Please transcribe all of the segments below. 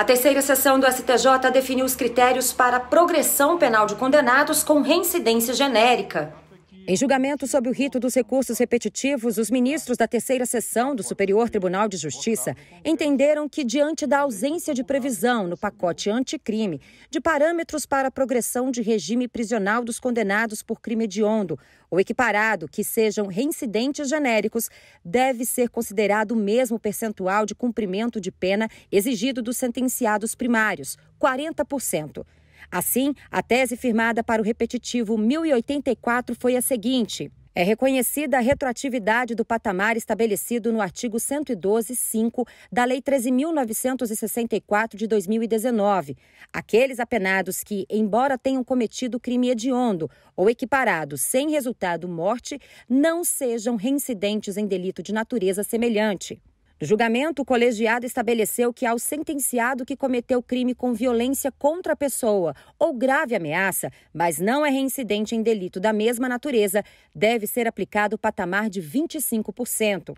A terceira sessão do STJ definiu os critérios para progressão penal de condenados com reincidência genérica. Em julgamento sob o rito dos recursos repetitivos, os ministros da terceira sessão do Superior Tribunal de Justiça entenderam que, diante da ausência de previsão no pacote anticrime de parâmetros para a progressão de regime prisional dos condenados por crime hediondo ou equiparado que sejam reincidentes genéricos, deve ser considerado o mesmo percentual de cumprimento de pena exigido dos sentenciados primários, 40%. Assim, a tese firmada para o repetitivo 1084 foi a seguinte. É reconhecida a retroatividade do patamar estabelecido no artigo 112.5 da Lei 13.964 de 2019. Aqueles apenados que, embora tenham cometido crime hediondo ou equiparado sem resultado morte, não sejam reincidentes em delito de natureza semelhante. No julgamento, o colegiado estabeleceu que ao sentenciado que cometeu crime com violência contra a pessoa ou grave ameaça, mas não é reincidente em delito da mesma natureza, deve ser aplicado o patamar de 25%.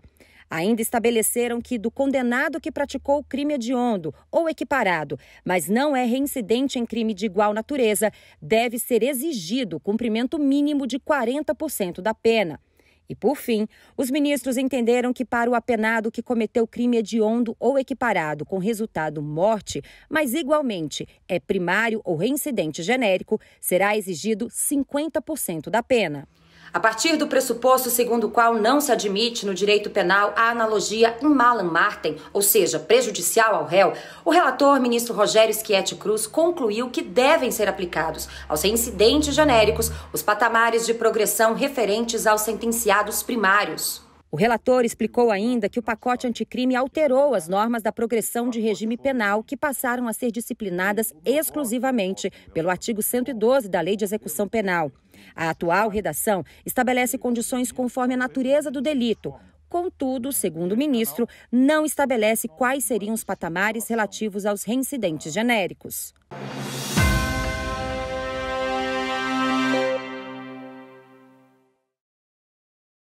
Ainda estabeleceram que do condenado que praticou crime hediondo ou equiparado, mas não é reincidente em crime de igual natureza, deve ser exigido cumprimento mínimo de 40% da pena. E, por fim, os ministros entenderam que para o apenado que cometeu crime hediondo ou equiparado com resultado morte, mas igualmente é primário ou reincidente genérico, será exigido 50% da pena a partir do pressuposto segundo o qual não se admite no direito penal a analogia in malam martem, ou seja, prejudicial ao réu, o relator ministro Rogério Schietti Cruz concluiu que devem ser aplicados aos reincidentes genéricos os patamares de progressão referentes aos sentenciados primários. O relator explicou ainda que o pacote anticrime alterou as normas da progressão de regime penal, que passaram a ser disciplinadas exclusivamente pelo artigo 112 da Lei de Execução Penal. A atual redação estabelece condições conforme a natureza do delito. Contudo, segundo o ministro, não estabelece quais seriam os patamares relativos aos reincidentes genéricos.